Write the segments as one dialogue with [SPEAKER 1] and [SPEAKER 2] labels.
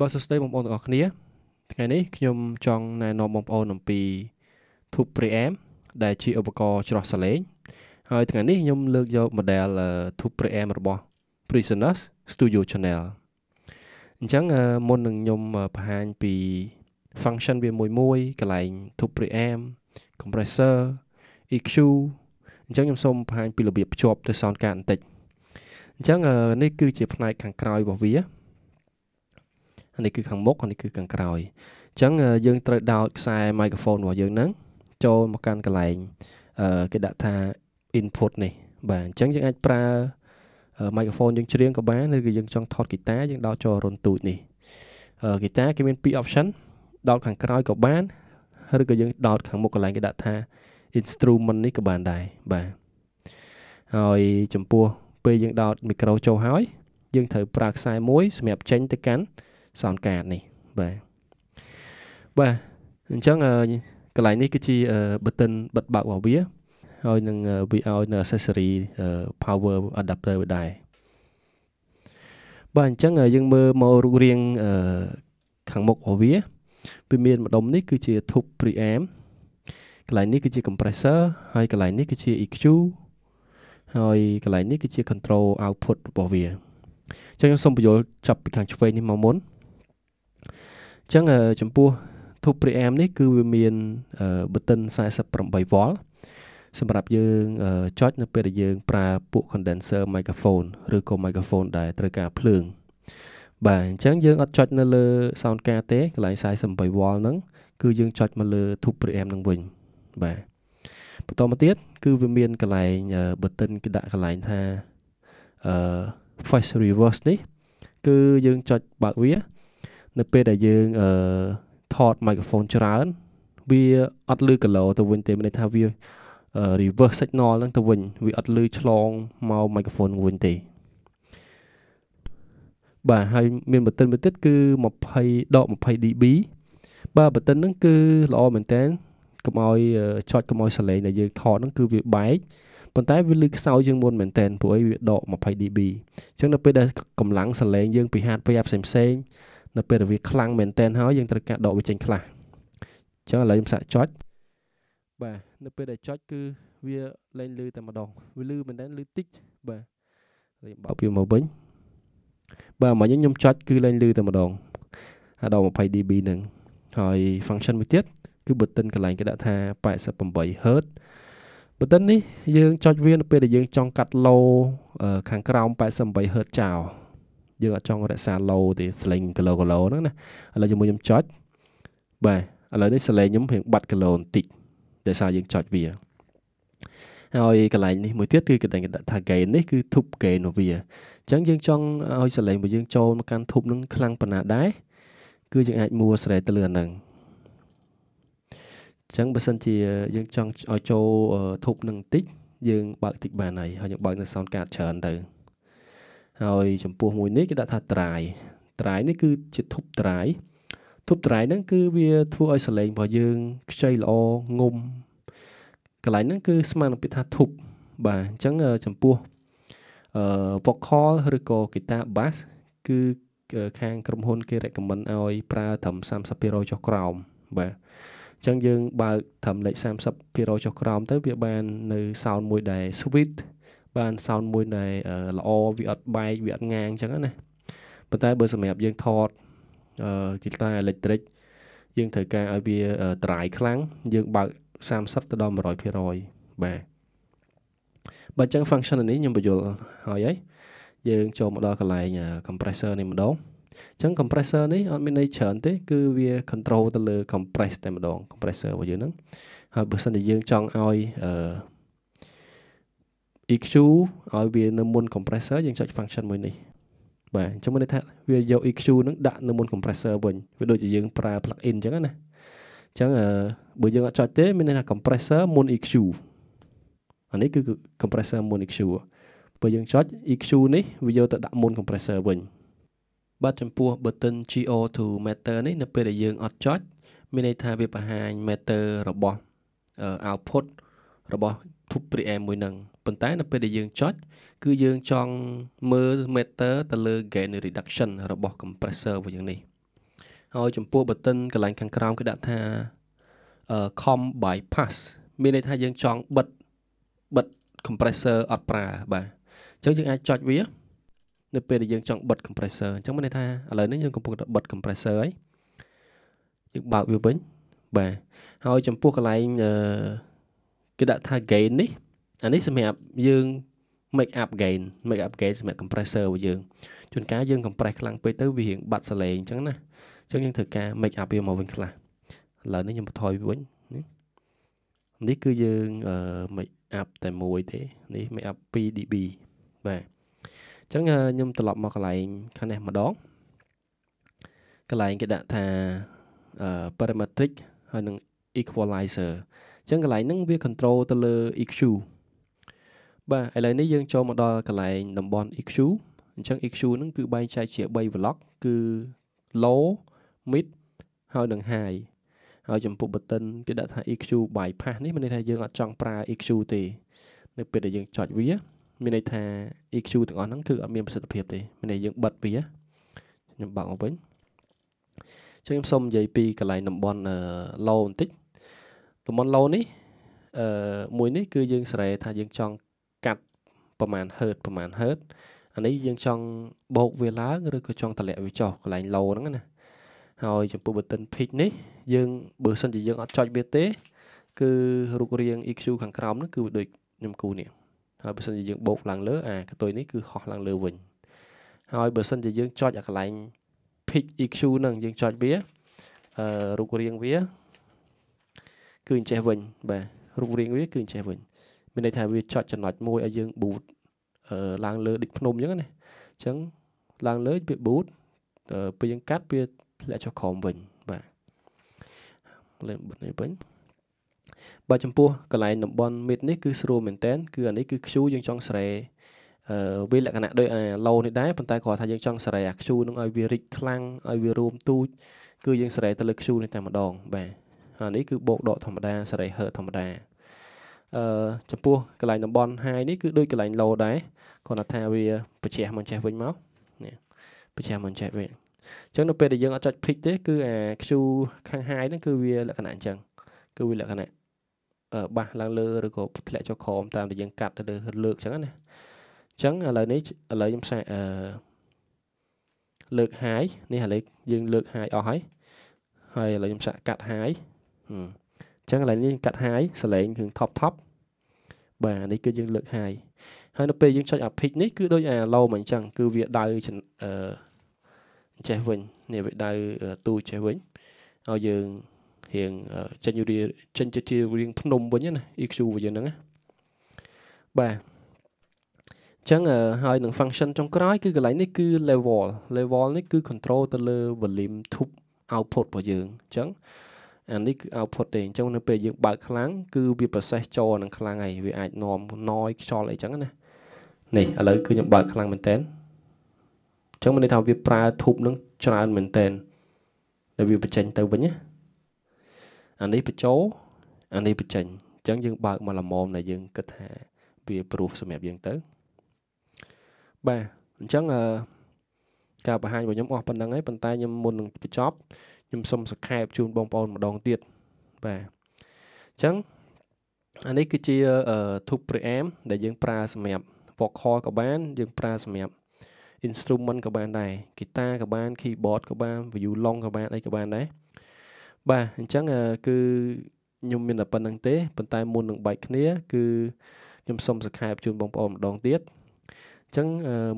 [SPEAKER 1] បាទសួស្តីបងប្អូនទាំងអស់គ្នា ថ្ងៃនេះខ្ញុំចង់ណែនាំបងប្អូនអំពី Tube Preamp ដែលជាឧបករណ៍ច្រោះសលេងហើយ ថ្ងៃនេះខ្ញុំលើកយក model Tube Preamp របស់ Prisoners Studio Channel អញ្ចឹងមុននឹងខ្ញុំបង្ហាញពី function វាមួយមួយកន្លែង Tube Preamp compressor EQ អញ្ចឹងខ្ញុំសូមបង្ហាញពីរបៀបភ្ជាប់ទៅ sound card បន្តិចអញ្ចឹងនេះគឺជាផ្នែកខាងក្រោយរបស់វានេះគឺខាងមុខនេះគឺខាងក្រោយអញ្ចឹងយើងត្រូវដោតខ្សែ microphone របស់យើងហ្នឹងចូលមកកាន់កន្លែងគេដាក់ថា input នេះ បាទអញ្ចឹងយើងអាចប្រើ microphone យើងច្រៀងក៏បានឬក៏យើងចង់ថតហ្គីតាយើងដោតចូលរុនទូចនេះហ្គីតាគេមាន2 option ដោតខាងក្រោយក៏បានឬក៏យើងដោតខាងមុខកន្លែងគេដាក់ថា instrument នេះក៏បានដែរបាទហើយចំពោះពេលយើងដោតមីក្រូចូលហើយ យើងត្រូវប្រើខ្សែមួយសម្រាប់ចេញទៅកាន់ sound card នេះបាទបាទអញ្ចឹងកន្លែងនេះគឺជា button បិទបើករបស់វា ហើយនឹងវាឲ្យនៅ accessory power adapter វាដែរបាទអញ្ចឹងយើងមើលមករូបរាងខាងមុខរបស់វាវាមាន ម្ដុំនេះគឺជាធប់ preamp កន្លែងនេះគឺជា compressor ហើយកន្លែងនេះគឺជា EQ ហើយកន្លែងនេះគឺជា control output របស់វាអញ្ចឹងខ្ញុំសូមបញ្យល់ចាប់ពីខាងឆ្វេងនេះមកមុនចឹងចំពោះធូប preamp នេះ គឺវាមានប៊ូតុន48វ៉ុលសម្រាប់យើងចុចនៅពេលដែលយើងប្រើពួក condenser microphone ឬក៏ microphone ដែលត្រូវការភ្លើងបាទអញ្ចឹងយើងអត់ចុចនៅលើ sound card ទេកន្លែង48វ៉ុលហ្នឹងគឺយើងចុចមកលើ tube preamp ហ្នឹងវិញបាទបន្តមកទៀតគឺវាមានកន្លែងប៊ូតុនគេដាក់កន្លែងថាអឺ face reverse នេះគឺយើងចុចបើកវានៅពេលដែលយើងអឺថត microphone ច្រើន វាអត់ឮគីឡូទៅវិញទេមានន័យថាវា reverse signal ហ្នឹងទៅវិញវាអត់ឮឆ្លងមក microphone វិញទេបាទហើយមានបតិនមួយទៀតគឺ20ដក 20dB បាទបតិនហ្នឹងគឺល្អមែនតើកុំឲ្យឆອດកុំឲ្យសលេងដែលយើងថតហ្នឹងគឺវាបែកប៉ុន្តែវាលឺខ្សោយជាងមុនមែនតើព្រោះអីវាដក 20dB អញ្ចឹងនៅពេលដែលកម្លាំងសលេងយើងពីហាត់ប្រាប់ផ្សេងផ្សេងនៅពេលដែលវាខ្លាំងមែនតែនហើយយើងត្រូវការដកវាចេញខ្លះអញ្ចឹងឥឡូវខ្ញុំសាក់ចុចបាទនៅពេលដែលចុចគឺវាលែងលឺតែម្ដង វាលឺមែនតែនលឺតិចបាទខ្ញុំបោកវាមកវិញបាទមកយើងខ្ញុំចុចគឺលែងលឺតែម្ដងហើយដល់ 20dB ហ្នឹងហើយ function មួយទៀតគឺ button កន្លែងគេដាក់ថា88 Hz button នេះយើងចុចវានៅពេលដែលយើងចង់កាត់ low ខាងក្រោម88 Hz ចោលយើងអត់ចង់រក្សាឡូទេស្លេងគីឡូគីឡូហ្នឹងណាឥឡូវជាមួយខ្ញុំចុចបាទឥឡូវនេះស្លេងខ្ញុំរៀងបាត់គីឡូបន្តិចដោយសារយើងចុចវាហើយកន្លែងនេះមួយទៀតគឺគេតែគេដាក់ថា gain នេះ គឺ tube gain របស់វាអញ្ចឹងយើងចង់ឲ្យសលេងរបស់យើងចូលមកកាន់ tube នឹងខ្លាំងប៉ុណ្ណាដែរគឺយើងអាចមួស្រែទៅលើអាហ្នឹងអញ្ចឹងបើសិនជាយើងចង់ឲ្យចូល tube នឹងបន្តិចយើងបើកតិចបានហើយហើយយើងបើកនៅ sound card ច្រើនទៅហើយចំពោះមួយនេះគេដាក់ថាត្រាយត្រាយនេះគឺជាធប់ត្រាយធប់ត្រាយហ្នឹងគឺវា ធ្វើឲ្យសលេងរបស់យើងខ្ចីល្អងុំកន្លែងហ្នឹង គឺស្មើនឹងពាក្យថាធប់បាទអញ្ចឹងចំពោះអឺ vocal ឬក៏ guitar bass គឺខាងក្រុមហ៊ុន គេ recommend ឲ្យប្រើត្រឹម30%ចុះក្រោមបាទអញ្ចឹងយើង បើកត្រឹមលេខ30%ចុះក្រោម ទៅវាបាននៅ sound មួយដែល sweet បាន sound មួយដែលល្អវាអត់បែកវាអត់ងាងអញ្ចឹងណាប៉ុន្តែបើសម្រាប់យើងថតហ្គីតាអេលិចត្រូនិកយើងត្រូវការឲ្យវាត្រាយខ្លាំងយើងបើក30ទៅដល់100%បាទបើអញ្ចឹង function នេះខ្ញុំបញ្យល់ហើយហើយយើងចូលមកដល់កន្លែង compressor នេះម្ដងអញ្ចឹង compressor នេះអត់មានន័យច្រើនទេ គឺវា control ទៅលើ compress តែម្ដង compressor របស់យើងហ្នឹងហើយបើសិនជាយើងចង់ឲ្យអឺ EQ ឲ្យវានៅមុន compressor យើងចុច function មួយនេះបាទអញ្ចឹងមានន័យថាវាយក EQ នឹងដាក់នៅមុន compressor វិញវាដូចជាយើងប្រើ plug-in អញ្ចឹងណាអញ្ចឹងបើយើងអត់ចុចទេមានន័យថា compressor មុន EQ អានេះគឺ compressor មុន EQ បើយើងចុច EQ នេះវាយកទៅដាក់មុន compressor វិញបាទចំពោះ button GO to meter នេះ នៅពេលដែលយើងអត់ចុចមានន័យថាវាបង្ហាញ meter របស់ output របស់ tube preamp មួយនឹងប៉ុន្តែនៅពេលដែលយើងចុចគឺយើងចង់មើល meter ទៅលើ gain reduction របស់ compressor របស់យើងនេះហើយចំពោះ button កន្លែងខាងក្រោមគេដាក់ថា com bypass មានន័យថាយើងចង់បិទបិទ compressor អត់ប្រើបាទអញ្ចឹងយើងអាចចុចវានៅពេលដែលយើងចង់បិទ compressor អញ្ចឹងមានន័យថាឥឡូវនេះយើងកំពុងតែបិទ compressor ហើយយើងបើកវាវិញបាទហើយចំពោះកន្លែងគេដាក់ថា gain នេះអានេះសម្រាប់យើង make up gain make up gain សម្រាប់ compressor របស់យើងជួនកាលយើង compress ខ្លាំងពេកទៅវារៀងបាត់សលេងអញ្ចឹងណាអញ្ចឹងយើងធ្វើការ make up វាមកវិញខ្លះឥឡូវនេះខ្ញុំបន្ថយវាវិញនេះគឺយើងអឺ make up តែមួយទេនេះ make up 2 dB បាទអញ្ចឹងខ្ញុំត្រឡប់មកកន្លែងខាងនេះម្ដងកន្លែងគេដាក់ថាអឺ parametric ហើយនឹង equalizer អញ្ចឹងកន្លែងហ្នឹងវា control ទៅលើ EQ បាទឥឡូវនេះយើងចូលមកដល់កន្លែងតំបន់ EQ អញ្ចឹង EQ ហ្នឹងគឺបែងចែកជា3 block គឺ low mid ហើយនិង high ហើយចំពោះ button គេដាក់ថា EQ bypass នេះមានន័យថាយើងអត់ចង់ប្រើ EQ ទេនៅពេលដែលយើងចុចវាមានន័យថា EQ ទាំងអស់ហ្នឹងគឺអត់មានប្រសិទ្ធភាពទេមានន័យយើងបិទវាខ្ញុំបើកមកវិញចឹងខ្ញុំសូមនិយាយពីកន្លែងតំបន់ low បន្តិចតំបន់ low នេះអឺមួយនេះគឺយើងសេរីថាយើងចង់ប្រមាណហឺតប្រមាណហឺតអានេះយើងចង់បូកវាឡើងឬក៏ចង់តម្លាក់វាចុះកន្លែងឡូហ្នឹងណាហើយចំពោះ button pick នេះយើង បើសិនជាយើងអត់ចុចវាទេ គឺរូបរាង EQ ខាងក្រោមហ្នឹងគឺដូចខ្ញុំគូនេះហើយបើសិនជាយើងបូកឡើងលើអាកតុយនេះគឺហោះឡើងលើវិញហើយបើសិនជាយើងចុចអាកន្លែង pick EQ ហ្នឹងយើងចុចវាអឺរូបរាងវាគឺអញ្ចេះវិញបាទរូបរាងវាគឺអញ្ចេះវិញមានន័យថាវាចត់ចំណុចមួយឲ្យយើង boot ឡើងលើដូចភ្នំអញ្ចឹងណាអញ្ចឹងឡើងលើវា boot ពេលយើងកាត់វាធ្លាក់ចុះក្រោមវិញបាទលេងបិទនេះវិញបាទចំពោះកន្លែងតំបន់មេតនេះគឺស្រួលមែនតែនគឺអានេះគឺ Q យើងចង់ស្រេអឺវាលក្ខណៈដូចអា low នេះដែរប៉ុន្តែគ្រាន់ថាយើងចង់ស្រេអា Q នឹងឲ្យវារីកខ្លាំងឲ្យវារួមទូច គឺយើងស្រេទៅលើ Q នេះតែម្ដង បាទហើយនេះគឺបោកដកធម្មតាស្រេ hertz ធម្មតាអឺចំពោះកន្លែងតំបន់ហាយនេះគឺដូចកន្លែងឡូដែរគាត់ថាវាបច្ចេះមិនចេះវិញមកនេះបច្ចេះមិនចេះវិញអញ្ចឹងនៅពេលដែលយើងអត់ចុច pick ទេគឺអា Q ខាងហាយហ្នឹងគឺវាលក្ខណៈអញ្ចឹងគឺវាលក្ខណៈបាស់ឡើងលើឬក៏ធ្លាក់ចុះក្រោមតាមដែលយើងកាត់ឬលើកអញ្ចឹងណាអញ្ចឹងឥឡូវនេះឥឡូវខ្ញុំសាកអឺលើកហាយនេះឥឡូវយើងលើកហាយអស់ហើយហើយឥឡូវខ្ញុំសាកកាត់ហាយអញ្ចឹងឥឡូវនេះកាត់ហាយសលេងគ្រឿង top top បាទនេះគឺយើងលើកហើយហើយនៅពេលយើងចុចអា pick នេះគឺដូចអាឡូមអញ្ចឹងគឺវាដៅអឺចេះវិញនេះវាដៅទូចេះវិញឲ្យយើងរៀងចេញរៀងចេញទៅជារៀងភ្នំវិញណា EQ របស់យើងហ្នឹងណាបាទចឹងហើយនឹង function ចុងក្រោយគឺកន្លែងនេះគឺ level level នេះគឺ control ទៅលើ volume tube output របស់យើងអញ្ចឹងអានេះគឺ output ទេអញ្ចឹងនៅពេលយើងបើកខ្លាំងគឺវាប្រសេសចរនឹងខ្លាំងហើយវាអាចនាំណយខ្យល់អីចឹងណានេះឥឡូវគឺខ្ញុំបើកខ្លាំងមែនតើអញ្ចឹងមានន័យថាវា ប្រើធូបនឹងច្រើនមែនតើដែលវាបញ្ចេញទៅវិញណាអានេះបញ្ចូលអានេះបញ្ចេញអញ្ចឹងយើង បើកមកល្មមដែលយើងគិតថាវាព្រោះសម្រាប់យើងទៅបាទអញ្ចឹងអឺការបង្ហាញរបស់ខ្ញុំអស់ប៉ុណ្្នឹងហើយប៉ុន្តែខ្ញុំមុននឹងបញ្ចប់ខ្ញុំសូមសង្ខេបជូនបងប្អូនម្ដងទៀតបាទអញ្ចឹងអានេះគឺជាធូបព្រីអែមដែលយើងប្រើសម្រាប់ vocal ក៏បានយើងប្រើសម្រាប់ instrument ក៏បានដែរ guitar ក៏បាន keyboard ក៏បាន violon ក៏បានអីក៏បានដែរបាទអញ្ចឹងគឺខ្ញុំមានតែប៉ុណ្្នឹងទេប៉ុន្តែមុននឹងបែកគ្នាគឺខ្ញុំសូមសង្ខេបជូនបងប្អូនម្ដងទៀតអញ្ចឹង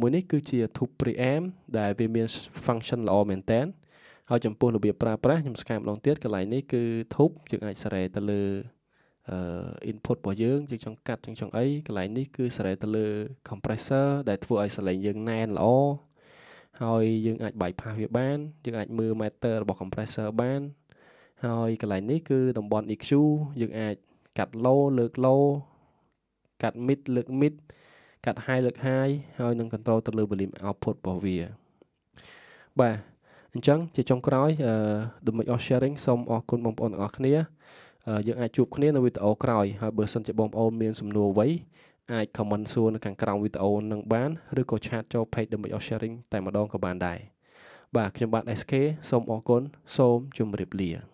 [SPEAKER 1] មួយនេះគឺជា tube preamp ដែលវាមាន function ល្អមែនតើហើយចំពោះរបៀបប្រើប្រាស់ខ្ញុំស្កែម្ដងទៀតកន្លែងនេះគឺធូបយើងអាចសារ៉េទៅលើអឺ input របស់យើងយើងចង់កាត់យើងចង់អីកន្លែងនេះគឺសារ៉េទៅលើ compressor ដែលធ្វើឲ្យសលេងយើងណែនល្អហើយយើងអាច bypass វាបានយើងអាចមើល meter របស់ compressor បានហើយកន្លែងនេះគឺតំបន់ EQ យើងអាចកាត់ low លើក low កាត់ mid លើក mid កាត់ high លើក high ហើយ នឹង control ទៅលើ volume output របស់វាបាទអញ្ចឹងជាចុងក្រោយអឺ The Make of Sharing សូមអរគុណបងប្អូនទាំងអស់គ្នាយើងអាចជួបគ្នានៅវីដេអូក្រោយហើយបើសិនជាបងប្អូនមានសំណួរអ្វីអាច comment សួរនៅខាងក្រោមវីដេអូនឹងបានឬក៏ឆាតចូល page The Make of Sharing តែម្ដងក៏បានដែរបាទខ្ញុំបាទ SK សូមអរគុណសូមជម្រាបលា